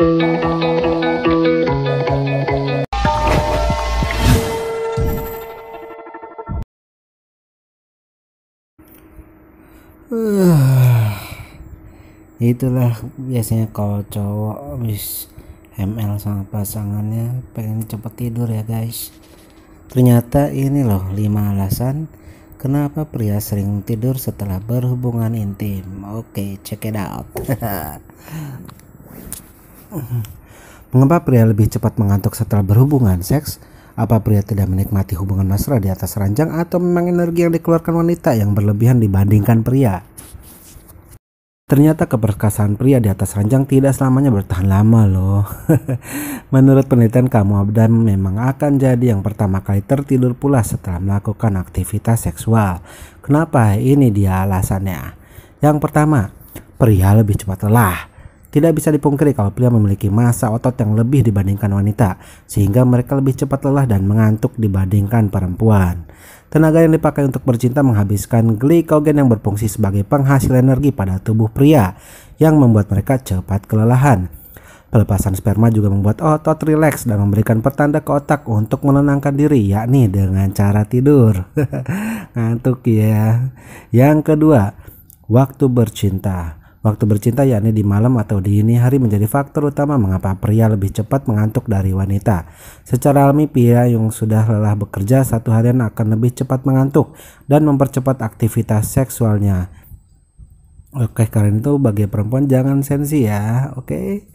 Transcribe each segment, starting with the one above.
Uh, itulah biasanya kalau cowok habis ML sama pasangannya pengen cepet tidur ya guys ternyata ini loh 5 alasan kenapa pria sering tidur setelah berhubungan intim oke okay, check it out Mengapa pria lebih cepat mengantuk setelah berhubungan seks? Apa pria tidak menikmati hubungan mesra di atas ranjang atau memang energi yang dikeluarkan wanita yang berlebihan dibandingkan pria? Ternyata keperkasaan pria di atas ranjang tidak selamanya bertahan lama loh. Menurut penelitian kamu Abdan memang akan jadi yang pertama kali tertidur pula setelah melakukan aktivitas seksual. Kenapa? Ini dia alasannya. Yang pertama, pria lebih cepat lelah. Tidak bisa dipungkiri kalau pria memiliki massa otot yang lebih dibandingkan wanita, sehingga mereka lebih cepat lelah dan mengantuk dibandingkan perempuan. Tenaga yang dipakai untuk bercinta menghabiskan glikogen yang berfungsi sebagai penghasil energi pada tubuh pria, yang membuat mereka cepat kelelahan. Pelepasan sperma juga membuat otot rileks dan memberikan pertanda ke otak untuk menenangkan diri, yakni dengan cara tidur. Ngantuk ya. Yang kedua, waktu bercinta. Waktu bercinta yakni di malam atau di dini hari menjadi faktor utama mengapa pria lebih cepat mengantuk dari wanita. Secara alami pria yang sudah lelah bekerja satu harian akan lebih cepat mengantuk dan mempercepat aktivitas seksualnya. Oke kalian itu bagi perempuan jangan sensi ya oke.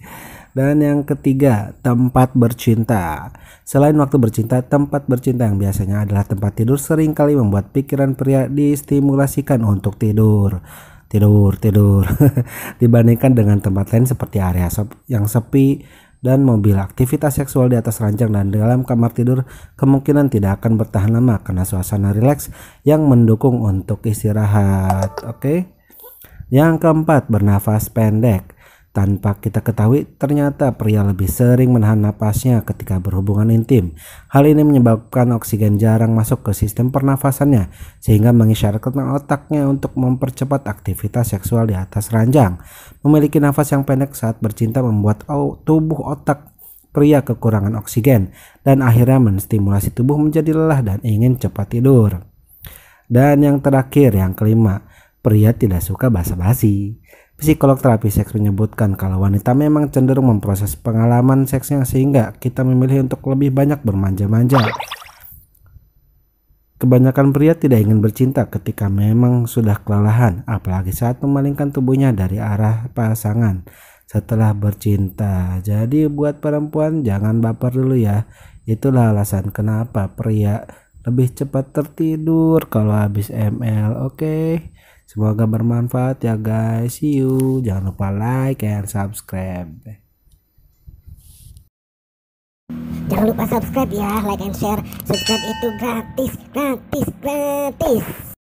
Dan yang ketiga, tempat bercinta. Selain waktu bercinta, tempat bercinta yang biasanya adalah tempat tidur seringkali membuat pikiran pria distimulasikan untuk tidur tidur tidur dibandingkan dengan tempat lain seperti area sep yang sepi dan mobil aktivitas seksual di atas ranjang dan dalam kamar tidur kemungkinan tidak akan bertahan lama karena suasana rileks yang mendukung untuk istirahat oke okay? yang keempat bernafas pendek tanpa kita ketahui, ternyata pria lebih sering menahan napasnya ketika berhubungan intim. Hal ini menyebabkan oksigen jarang masuk ke sistem pernafasannya, sehingga mengisyaratkan otaknya untuk mempercepat aktivitas seksual di atas ranjang. Memiliki nafas yang pendek saat bercinta membuat tubuh otak pria kekurangan oksigen dan akhirnya menstimulasi tubuh menjadi lelah dan ingin cepat tidur. Dan yang terakhir, yang kelima, pria tidak suka basa-basi. Psikolog terapi seks menyebutkan kalau wanita memang cenderung memproses pengalaman seksnya sehingga kita memilih untuk lebih banyak bermanja-manja. Kebanyakan pria tidak ingin bercinta ketika memang sudah kelelahan, apalagi saat memalingkan tubuhnya dari arah pasangan setelah bercinta. Jadi buat perempuan jangan baper dulu ya. Itulah alasan kenapa pria lebih cepat tertidur kalau habis ML. Oke. Okay? Semoga bermanfaat ya guys. See you. Jangan lupa like and subscribe. Jangan lupa subscribe ya, like and share. Subscribe itu gratis, gratis, gratis.